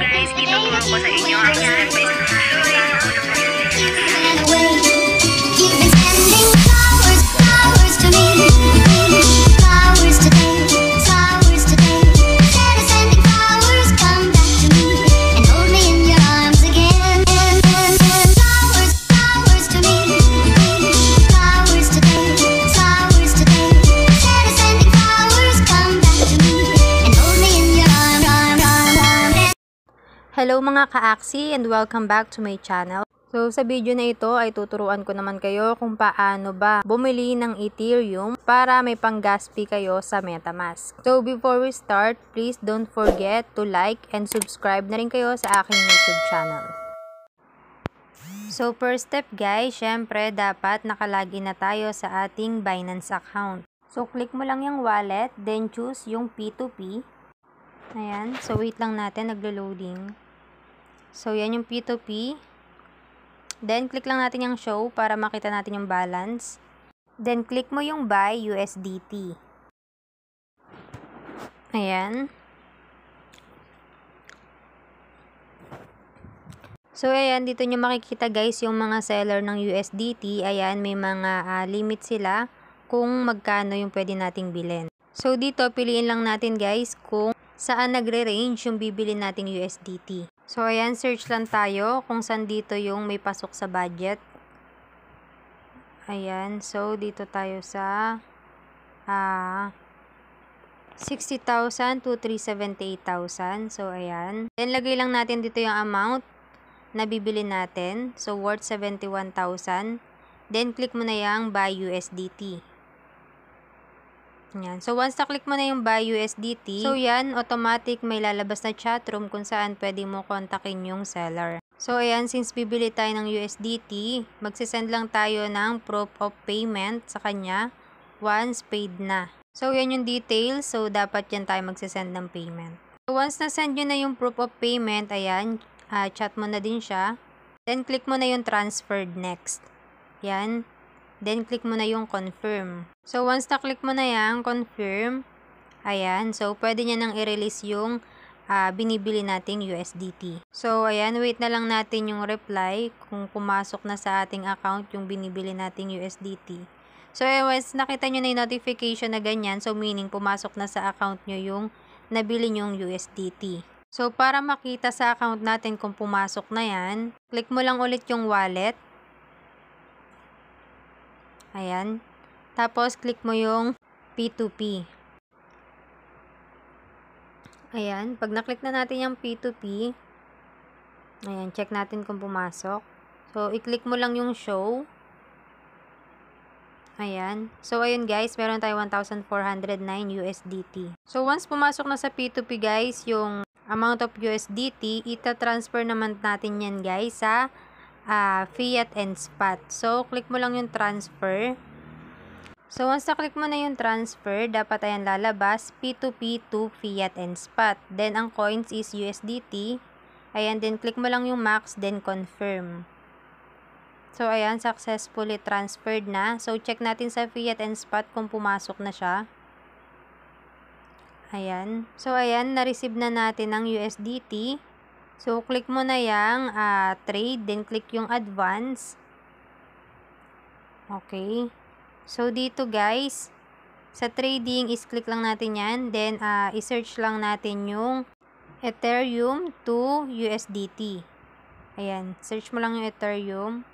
Guys, ito po ako sa inyo ang ah. step Hello mga ka-Axie and welcome back to my channel. So sa video na ito ay tuturuan ko naman kayo kung paano ba bumili ng Ethereum para may pang-gaspi kayo sa MetaMask. So before we start, please don't forget to like and subscribe na rin kayo sa aking YouTube channel. So first step guys, syempre dapat nakalagi na tayo sa ating Binance account. So click mo lang yung wallet, then choose yung P2P Ayan. So, wait lang natin. Naglo-loading. So, yan yung P2P. Then, click lang natin yung show para makita natin yung balance. Then, click mo yung buy USDT. Ayan. So, ayan, dito nyo makikita guys yung mga seller ng USDT. Ayan, may mga uh, limit sila kung magkano yung pwede nating bilhin. So, dito, piliin lang natin guys kung saan nagre-range yung bibili nating USDT. So, ayan, search lang tayo kung saan dito yung may pasok sa budget. Ayan, so dito tayo sa uh, 60,000 to 378,000. So, ayan. Then, lagay lang natin dito yung amount na bibili natin. So, worth 71,000. Then, click mo na yung buy USDT. Yan. So, once na-click mo na yung Buy USDT, so yan, automatic may lalabas na chatroom kung saan pwede mo kontakin yung seller. So, ayan, since bibili tayo ng USDT, magsisend lang tayo ng proof of payment sa kanya once paid na. So, yan yung details. So, dapat yan tayo magsisend ng payment. So, once na-send nyo na yung proof of payment, ayan, uh, chat mo na din siya. Then, click mo na yung transferred next. Yan. Then, click mo na yung confirm. So, once na-click mo na yan, confirm, ayan, so, pwede niya nang i-release yung uh, binibili nating USDT. So, ayan, wait na lang natin yung reply kung pumasok na sa ating account yung binibili nating USDT. So, once nakita nyo na yung notification na ganyan, so, meaning pumasok na sa account nyo yung nabili nyong USDT. So, para makita sa account natin kung pumasok na yan, click mo lang ulit yung wallet. Ayan. Tapos, click mo yung P2P. Ayan. Pag naklik na natin yung P2P, ayan, check natin kung pumasok. So, i-click mo lang yung show. Ayan. So, ayun guys, meron tayo 1,409 USDT. So, once pumasok na sa P2P guys, yung amount of USDT, ita-transfer naman natin yan guys sa uh, Fiat and Spot. So, click mo lang yung transfer. So, once na-click mo na yung transfer, dapat ayan lalabas P2P to Fiat and Spot. Then, ang coins is USDT. Ayan, then click mo lang yung max, then confirm. So, ayan, successfully transferred na. So, check natin sa Fiat and Spot kung pumasok na siya. Ayan. So, ayan, na-receive na natin ang USDT. So, click mo na yung uh, ah, trade, then click yung advance. Okay. So, dito guys, sa trading, is click lang natin yan. Then, uh, isearch lang natin yung Ethereum to USDT. Ayan, search mo lang yung Ethereum.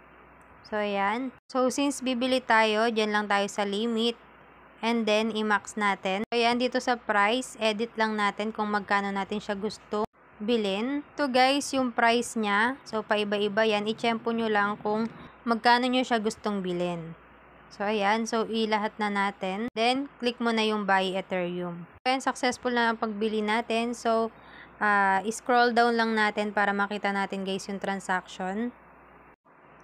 So, ayan. So, since bibili tayo, dyan lang tayo sa limit. And then, i-max natin. So, ayan, dito sa price, edit lang natin kung magkano natin siya gusto bilin. To guys, yung price niya. So, paiba-iba yan. I-tempo nyo lang kung magkano nyo siya gustong bilhin. So, ayan. So, ilahat na natin. Then, click mo na yung buy Ethereum. Ayan, successful na ang pagbili natin. So, uh, scroll down lang natin para makita natin guys yung transaction.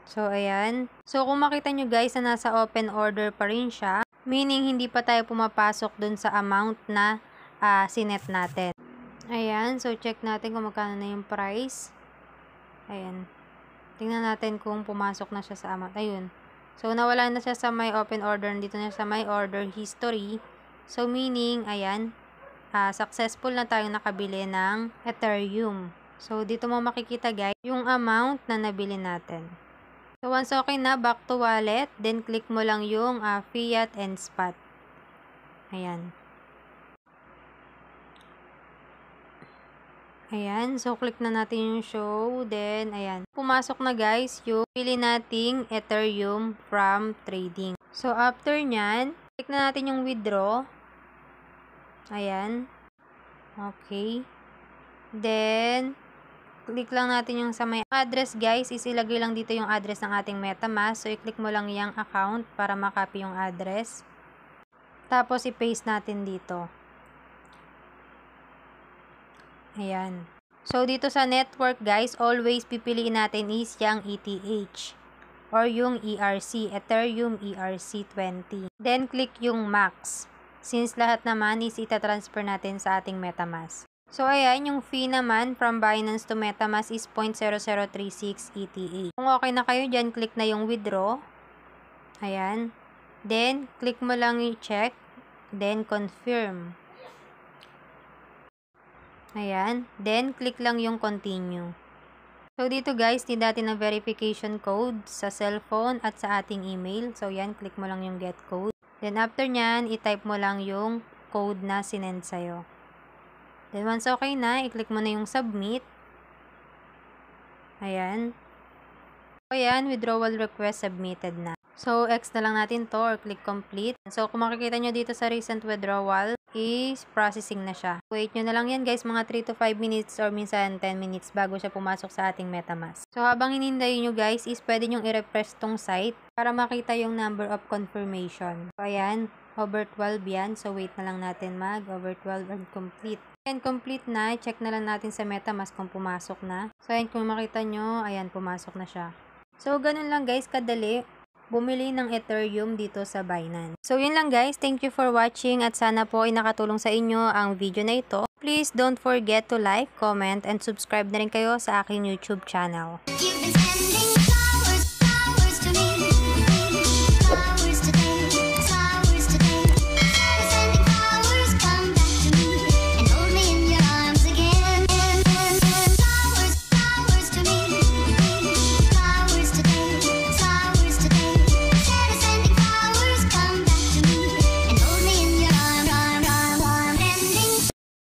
So, ayan. So, kung makita nyo guys na nasa open order pa rin siya, meaning hindi pa tayo pumapasok dun sa amount na uh, sinet natin. Ayan, so check natin kung magkano na yung price. Ayan. Tingnan natin kung pumasok na siya sa amount. Ayun. So, nawala na siya sa my open order. Dito na sa my order history. So, meaning, ayan, uh, successful na tayong nakabili ng Ethereum. So, dito mo makikita guys, yung amount na nabili natin. So, once okay na, back to wallet. Then, click mo lang yung uh, fiat and spot. Ayan. Ayan, so click na natin yung show. Then, ayan. Pumasok na guys yung pili nating Ethereum from trading. So, after nyan, click na natin yung withdraw. Ayan. Okay. Then, click lang natin yung sa may address guys. Is ilagay lang dito yung address ng ating MetaMask. So, i-click mo lang yung account para makopy yung address. Tapos, i-paste natin dito. Ayan. So, dito sa network, guys, always pipiliin natin is yung ETH or yung ERC, Ethereum ERC20. Then, click yung max since lahat naman is transfer natin sa ating MetaMask. So, ayan, yung fee naman from Binance to MetaMask is 0.0036 ETH. Kung okay na kayo dyan, click na yung withdraw. Ayan. Then, click mo lang i-check. Then, confirm. Ayan. Then, click lang yung continue. So, dito guys, need natin ang verification code sa cellphone at sa ating email. So, yan. Click mo lang yung get code. Then, after nyan, itype mo lang yung code na sinend sa'yo. Then, once okay na, i-click mo na yung submit. Ayan. So, yan. Withdrawal request submitted na. So, X na lang natin to or click complete. So, kung makikita nyo dito sa recent withdrawal, is processing na siya. Wait nyo na lang yan guys, mga 3 to 5 minutes or minsan 10 minutes bago siya pumasok sa ating MetaMask. So habang hininday nyo guys, is pwede nyong i-refresh tong site para makita yung number of confirmation. So ayan, over 12 yan. So wait na lang natin mag over 12 and complete. And complete na, check na lang natin sa MetaMask kung pumasok na. So ayan, kung makita nyo, ayan, pumasok na siya. So ganun lang guys, kadali bumili ng Ethereum dito sa Binance. So yun lang guys, thank you for watching at sana po ay nakatulong sa inyo ang video na ito. Please don't forget to like, comment, and subscribe na rin kayo sa aking YouTube channel.